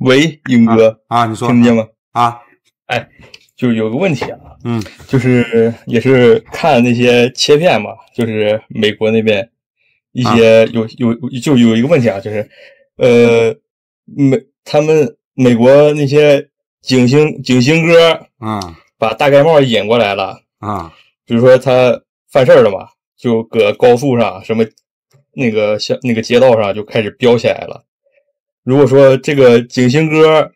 喂，英哥啊，你说听得见吗？啊，哎，就是有个问题啊，嗯，就是也是看那些切片嘛，就是美国那边一些有有就有一个问题啊，就是呃，美他们美国那些警星警星哥，嗯，把大盖帽引过来了，啊，比如说他犯事儿了嘛，就搁高速上什么那个小那个街道上就开始飙起来了。如果说这个景星哥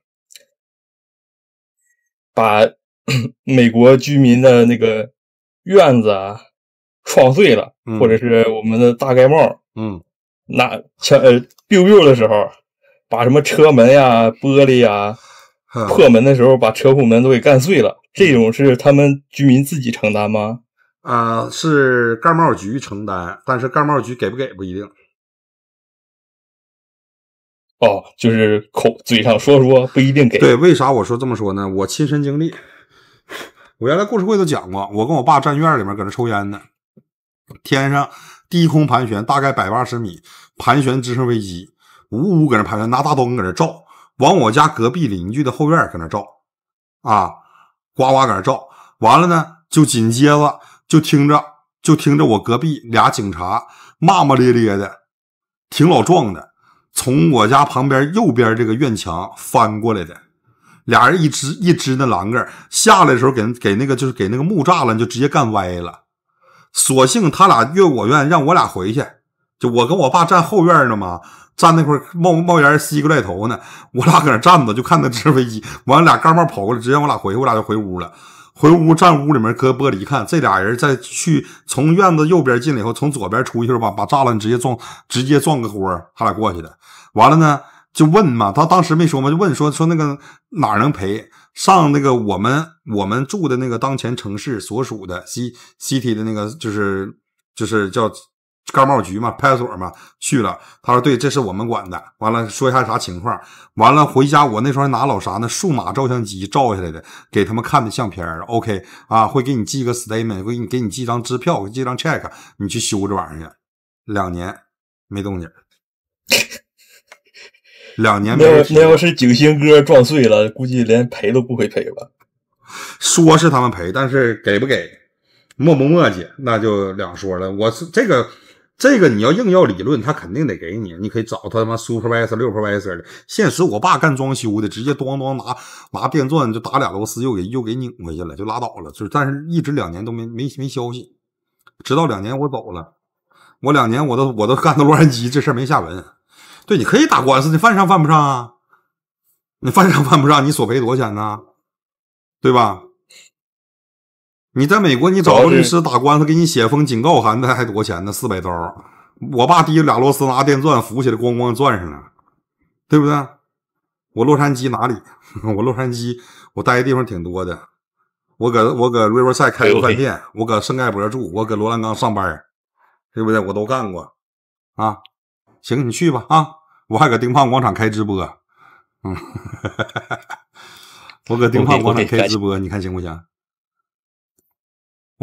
把 美国居民的那个院子啊撞碎了，或者是我们的大盖帽，嗯，那枪呃，biu biu 的时候把什么车门呀、玻璃呀，破门的时候把车库门都给干碎了，这种是他们居民自己承担吗？啊，是盖帽局承担，但是盖帽局给不给不一定。哦，就是口嘴上说说，不一定给。对，为啥我说这么说呢？我亲身经历，我原来故事会都讲过。我跟我爸站院里面搁那抽烟呢，天上低空盘旋，大概百八十米，盘旋直升飞机，呜呜搁那盘旋，拿大灯搁那照，往我家隔壁邻居的后院搁那照，啊，呱呱搁那照，完了呢，就紧接着就听着就听着我隔壁俩警察骂骂咧咧的，挺老壮的。从我家旁边右边这个院墙翻过来的，俩人一支一支那栏杆下来的时候，给给那个就是给那个木栅栏就直接干歪了。索性他俩越我院让我俩回去，就我跟我爸站后院呢嘛，站那块冒冒烟吸个来头呢，我俩搁那站着就看他升飞机，完俩刚炮跑过来，直接我俩回去，我俩就回屋了。回屋站屋里面，搁玻璃一看，这俩人再去从院子右边进来以后，从左边出去吧，把栅栏直接撞，直接撞个锅，他俩过去的。完了呢，就问嘛，他当时没说嘛，就问说说那个哪能赔上那个我们我们住的那个当前城市所属的 C C T 的那个，就是就是叫。干贸局嘛，派出所嘛去了。他说：“对，这是我们管的。”完了，说一下啥情况。完了回家，我那时候拿老啥呢？数码照相机照下来的，给他们看的相片 OK，啊，会给你寄个 statement，会给你寄张支票，寄张 check，你去修这玩意儿去。两年没动静，两年。没。那那要是九星哥撞碎了，估计连赔都不会赔吧？说是他们赔，但是给不给？磨不磨叽，那就两说了。我是这个。这个你要硬要理论，他肯定得给你。你可以找他妈 super v i s o r 六 per v i s o r 的。现实，我爸干装修的，直接咣咣拿拿电钻就打俩螺丝，又给又给拧回去了，就拉倒了。就是，但是一直两年都没没没消息，直到两年我走了，我两年我都我都干到洛杉矶，这事儿没下文。对，你可以打官司，你犯上犯不上啊？你犯上犯不上？你索赔多少钱呢？对吧？你在美国，你找个律师打官司，给你写封警告函那还多钱呢？四百刀。我爸提俩螺丝，拿电钻扶起来，咣咣钻上了，对不对？我洛杉矶哪里？我洛杉矶，我待的地方挺多的。我搁我搁瑞文赛开个饭店，我搁圣盖博住，我搁罗兰岗上班，对不对？我都干过啊。行，你去吧啊。我还搁丁胖广场开直播，嗯，我搁丁胖广场开直播，你看行不行？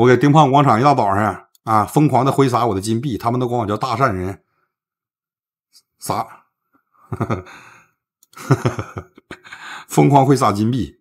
我给丁胖广场一大早上啊，疯狂的挥洒我的金币，他们都管我叫大善人，啥？疯狂挥洒金币。